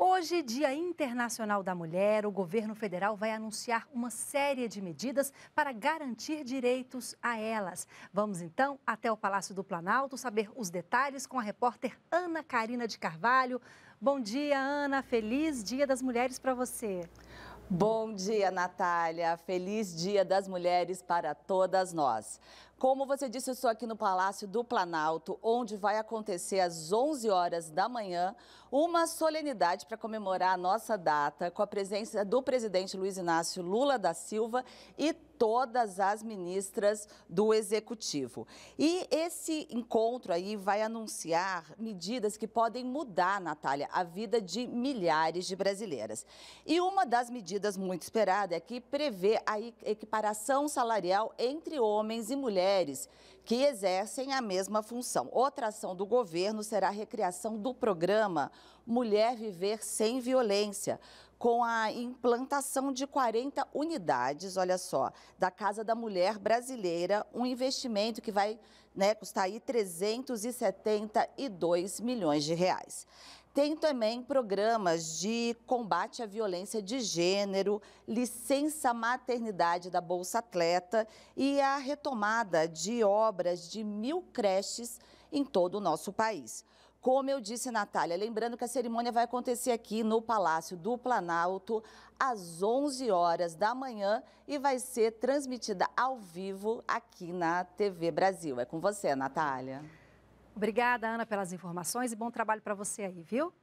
Hoje, Dia Internacional da Mulher, o governo federal vai anunciar uma série de medidas para garantir direitos a elas. Vamos então até o Palácio do Planalto saber os detalhes com a repórter Ana Carina de Carvalho. Bom dia, Ana. Feliz Dia das Mulheres para você. Bom dia, Natália. Feliz Dia das Mulheres para todas nós. Como você disse, eu estou aqui no Palácio do Planalto, onde vai acontecer às 11 horas da manhã uma solenidade para comemorar a nossa data, com a presença do presidente Luiz Inácio Lula da Silva e todas as ministras do Executivo. E esse encontro aí vai anunciar medidas que podem mudar, Natália, a vida de milhares de brasileiras. E uma das medidas muito esperada é que prevê a equiparação salarial entre homens e mulheres mulheres que exercem a mesma função. Outra ação do governo será a recriação do programa Mulher Viver Sem Violência, com a implantação de 40 unidades, olha só, da Casa da Mulher Brasileira, um investimento que vai né, custar aí 372 milhões de reais. Tem também programas de combate à violência de gênero, licença maternidade da Bolsa Atleta e a retomada de obras de mil creches em todo o nosso país. Como eu disse, Natália, lembrando que a cerimônia vai acontecer aqui no Palácio do Planalto às 11 horas da manhã e vai ser transmitida ao vivo aqui na TV Brasil. É com você, Natália. Obrigada, Ana, pelas informações e bom trabalho para você aí, viu?